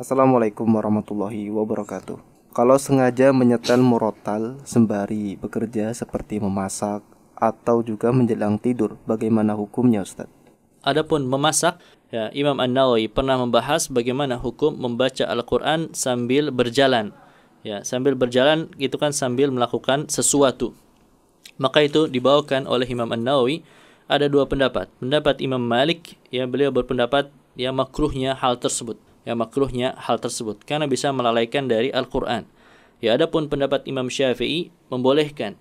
Assalamualaikum warahmatullahi wabarakatuh. Kalau sengaja menyetel murotal sembari bekerja seperti memasak atau juga menjelang tidur, bagaimana hukumnya Ustadz? Adapun memasak, ya, Imam An-Nawawi pernah membahas bagaimana hukum membaca Al-Quran sambil berjalan. Ya, sambil berjalan itu kan sambil melakukan sesuatu. Maka itu dibawakan oleh Imam An-Nawawi ada dua pendapat. Pendapat Imam Malik, ya beliau berpendapat ya makruhnya hal tersebut yang makruhnya hal tersebut karena bisa melalaikan dari Al-Qur'an. Ya adapun pendapat Imam Syafi'i membolehkan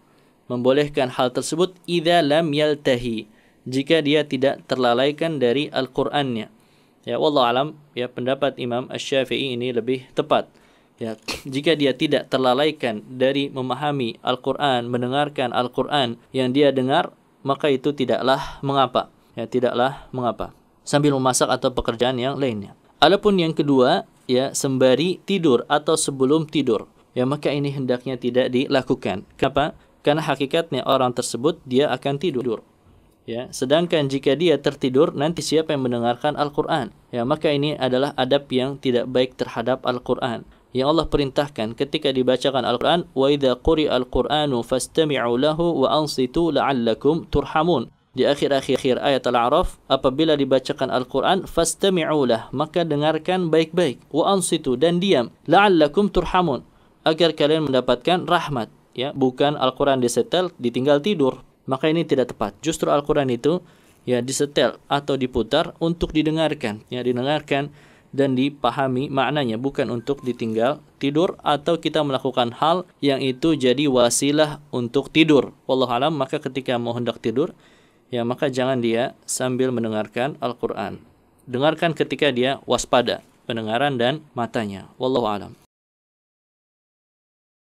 membolehkan hal tersebut idza lam yaltahi jika dia tidak terlalaikan dari Al-Qur'annya. Ya wallahu alam ya pendapat Imam syafii ini lebih tepat. Ya, jika dia tidak terlalaikan dari memahami Al-Qur'an, mendengarkan Al-Qur'an yang dia dengar, maka itu tidaklah mengapa. Ya, tidaklah mengapa. Sambil memasak atau pekerjaan yang lainnya. Adapun yang kedua, ya sembari tidur atau sebelum tidur, ya maka ini hendaknya tidak dilakukan. Kenapa? Karena hakikatnya orang tersebut dia akan tidur. Ya, sedangkan jika dia tertidur nanti siapa yang mendengarkan Al-Qur'an? Ya, maka ini adalah adab yang tidak baik terhadap Al-Qur'an. Yang Allah perintahkan ketika dibacakan Al-Qur'an, "Wa idza quri'al Qur'anu fastami'u wa ansitu la'allakum turhamun." di akhir-akhir ayat Al-A'raf apabila dibacakan Al-Qur'an fastami'ulah maka dengarkan baik-baik wa ansitu dan diam la'allakum turhamun agar kalian mendapatkan rahmat ya bukan Al-Qur'an disetel ditinggal tidur maka ini tidak tepat justru Al-Qur'an itu ya disetel atau diputar untuk didengarkan ya didengarkan dan dipahami maknanya bukan untuk ditinggal tidur atau kita melakukan hal yang itu jadi wasilah untuk tidur. Wallahu maka ketika mau hendak tidur ya maka jangan dia sambil mendengarkan Al-Quran. Dengarkan ketika dia waspada pendengaran dan matanya. Wallahu alam.